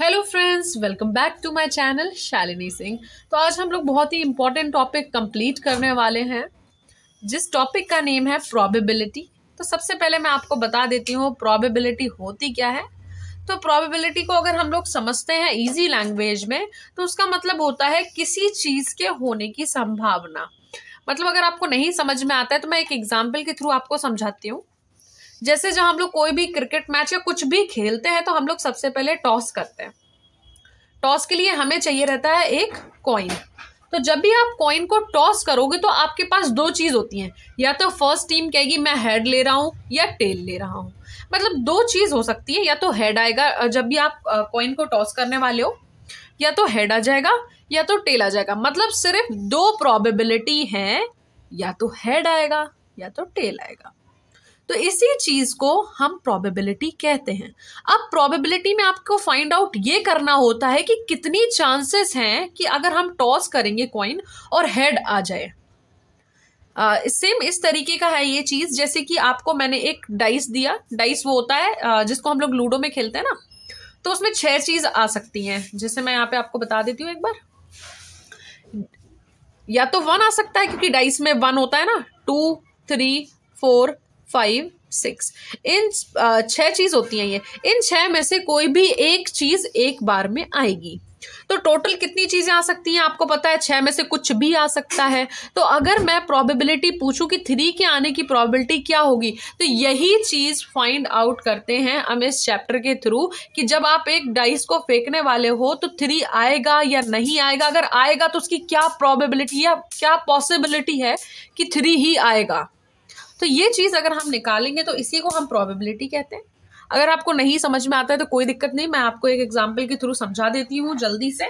hello friends welcome back to my channel Shalini Singh तो आज हम लोग बहुत ही इम्पॉर्टेंट टॉपिक कंप्लीट करने वाले हैं जिस टॉपिक का नेम है प्रोबेबिलिटी तो सबसे पहले मैं आपको बता देती हूँ प्रोबेबिलिटी होती क्या है तो प्रोबेबिलिटी को अगर हम लोग समझते हैं इजी लैंग्वेज में तो उसका मतलब होता है किसी चीज़ के होने की संभावना मतलब अगर आपको नहीं समझ में आता है तो मैं एक एग्जाम्पल के थ्रू आपको समझाती हूँ जैसे जब हम लोग कोई भी क्रिकेट मैच या कुछ भी खेलते हैं तो हम लोग सबसे पहले टॉस करते हैं टॉस के लिए हमें चाहिए रहता है एक कॉइन तो जब भी आप कॉइन को टॉस करोगे तो आपके पास दो चीज़ होती हैं या तो फर्स्ट टीम कहेगी मैं हेड ले रहा हूँ या टेल ले रहा हूँ मतलब दो चीज़ हो सकती है या तो हेड आएगा जब भी आप कॉइन को टॉस करने वाले हो या तो हेड आ जाएगा या तो टेल आ जाएगा मतलब सिर्फ दो प्रॉबिलिटी हैं या तो हेड आएगा या तो टेल आएगा तो इसी चीज़ को हम प्रोबेबिलिटी कहते हैं अब प्रोबेबिलिटी में आपको फाइंड आउट ये करना होता है कि कितनी चांसेस हैं कि अगर हम टॉस करेंगे कॉइन और हेड आ जाए सेम uh, इस तरीके का है ये चीज़ जैसे कि आपको मैंने एक डाइस दिया डाइस वो होता है जिसको हम लोग लूडो में खेलते हैं ना तो उसमें छह चीज़ आ सकती हैं जैसे मैं यहाँ पे आपको बता देती हूँ एक बार या तो वन आ सकता है क्योंकि डाइस में वन होता है ना two three four five six इन uh, छह चीज होती हैं ये इन छह में से कोई भी एक चीज एक बार में आएगी तो टोटल कितनी चीज़ें आ सकती हैं आपको पता है छः में से कुछ भी आ सकता है तो अगर मैं प्रोबेबिलिटी पूछूं कि थ्री के आने की प्रोबेबिलिटी क्या होगी तो यही चीज़ फाइंड आउट करते हैं हम इस चैप्टर के थ्रू कि जब आप एक डाइस को फेंकने वाले हो तो थ्री आएगा या नहीं आएगा अगर आएगा तो उसकी क्या प्रॉबेबिलिटी या क्या पॉसिबिलिटी है कि थ्री ही आएगा तो ये चीज़ अगर हम निकालेंगे तो इसी को हम प्रोबेबिलिटी कहते हैं अगर आपको नहीं समझ में आता है तो कोई दिक्कत नहीं मैं आपको एक एग्जाम्पल के थ्रू समझा देती हूँ जल्दी से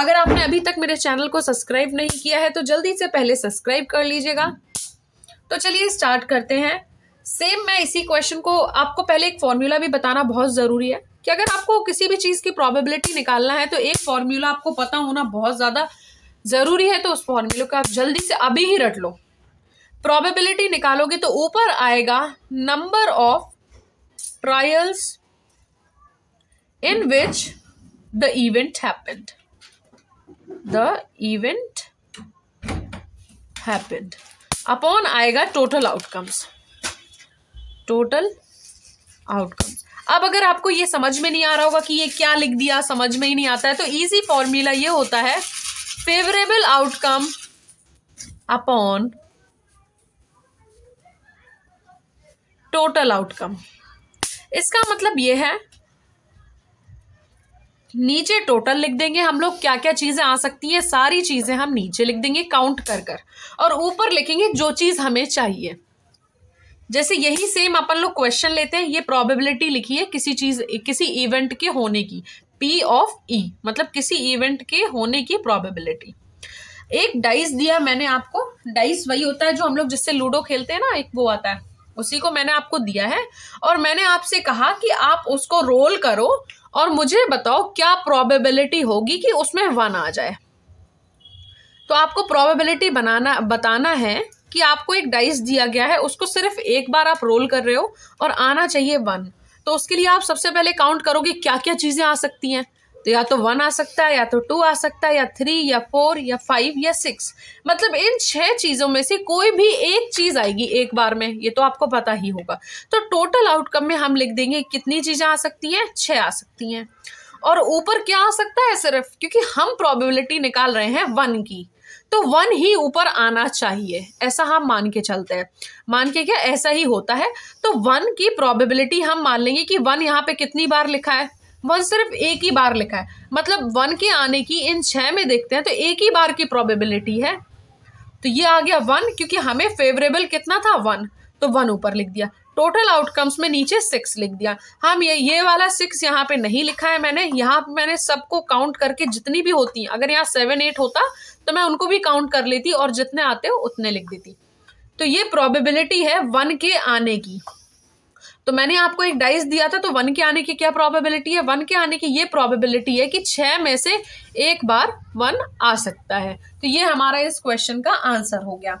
अगर आपने अभी तक मेरे चैनल को सब्सक्राइब नहीं किया है तो जल्दी से पहले सब्सक्राइब कर लीजिएगा तो चलिए स्टार्ट करते हैं सेम मैं इसी क्वेश्चन को आपको पहले एक फॉर्मूला भी बताना बहुत ज़रूरी है कि अगर आपको किसी भी चीज़ की प्रोबेबिलिटी निकालना है तो एक फॉर्मूला आपको पता होना बहुत ज़्यादा ज़रूरी है तो उस फॉर्मूले को आप जल्दी से अभी ही रट लो प्रोबेबिलिटी निकालोगे तो ऊपर आएगा number of trials in which the event happened the event happened upon आएगा टोटल आउटकम्स टोटल आउटकम्स अब अगर आपको ये समझ में नहीं आ रहा होगा कि ये क्या लिख दिया समझ में ही नहीं आता है तो इजी फॉर्मूला ये होता है favourable outcome upon total outcome इसका मतलब ये है नीचे टोटल लिख देंगे हम लोग क्या क्या चीज़ें आ सकती हैं सारी चीज़ें हम नीचे लिख देंगे काउंट कर कर और ऊपर लिखेंगे जो चीज़ हमें चाहिए जैसे यही सेम अपन लोग क्वेश्चन लेते हैं ये प्रोबेबिलिटी लिखी है किसी चीज़ किसी इवेंट के होने की पी ऑफ ई मतलब किसी इवेंट के होने की प्रोबेबिलिटी एक डाइस दिया मैंने आपको डाइस वही होता है जो हम लोग जिससे लूडो खेलते हैं ना एक वो आता है उसी को मैंने आपको दिया है और मैंने आपसे कहा कि आप उसको रोल करो और मुझे बताओ क्या प्रोबेबिलिटी होगी कि उसमें वन आ जाए तो आपको प्रोबेबिलिटी बनाना बताना है कि आपको एक डाइस दिया गया है उसको सिर्फ एक बार आप रोल कर रहे हो और आना चाहिए वन तो उसके लिए आप सबसे पहले काउंट करोगे क्या क्या चीज़ें आ सकती हैं तो या तो वन आ सकता है या तो टू आ सकता है या थ्री या फोर या फाइव या सिक्स मतलब इन छह चीज़ों में से कोई भी एक चीज़ आएगी एक बार में ये तो आपको पता ही होगा तो टोटल आउटकम में हम लिख देंगे कितनी चीज़ें आ सकती हैं छः आ सकती हैं और ऊपर क्या आ सकता है सिर्फ क्योंकि हम प्रोबेबिलिटी निकाल रहे हैं वन की तो वन ही ऊपर आना चाहिए ऐसा हम मान के चलते हैं मान के क्या ऐसा ही होता है तो वन की प्रोबेबिलिटी हम मान लेंगे कि वन यहाँ पे कितनी बार लिखा है वन सिर्फ एक ही बार लिखा है मतलब वन के आने की इन छः में देखते हैं तो एक ही बार की प्रोबेबिलिटी है तो ये आ गया वन क्योंकि हमें फेवरेबल कितना था वन तो वन ऊपर लिख दिया टोटल आउटकम्स में नीचे सिक्स लिख दिया हम ये ये वाला सिक्स यहाँ पे नहीं लिखा है मैंने यहाँ पे मैंने सबको काउंट करके जितनी भी होती हैं अगर यहाँ सेवन एट होता तो मैं उनको भी काउंट कर लेती और जितने आते हो उतने लिख देती तो ये प्रोबेबिलिटी है वन के आने की तो मैंने आपको एक डाइस दिया था तो वन के आने की क्या प्रॉबिलिटी है वन के आने की ये प्रॉबिलिटी है कि छह में से एक बार वन आ सकता है तो ये हमारा इस क्वेश्चन का आंसर हो गया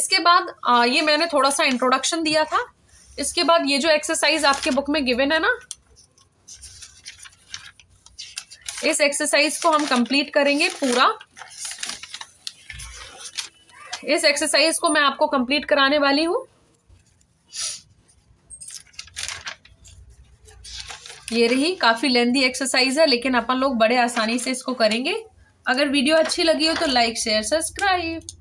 इसके बाद आ, ये मैंने थोड़ा सा इंट्रोडक्शन दिया था इसके बाद ये जो एक्सरसाइज आपके बुक में गिवन है ना इस एक्सरसाइज को हम कंप्लीट करेंगे पूरा इस एक्सरसाइज को मैं आपको कंप्लीट कराने वाली हूं ये रही काफ़ी लेंदी एक्सरसाइज है लेकिन अपन लोग बड़े आसानी से इसको करेंगे अगर वीडियो अच्छी लगी हो तो लाइक शेयर सब्सक्राइब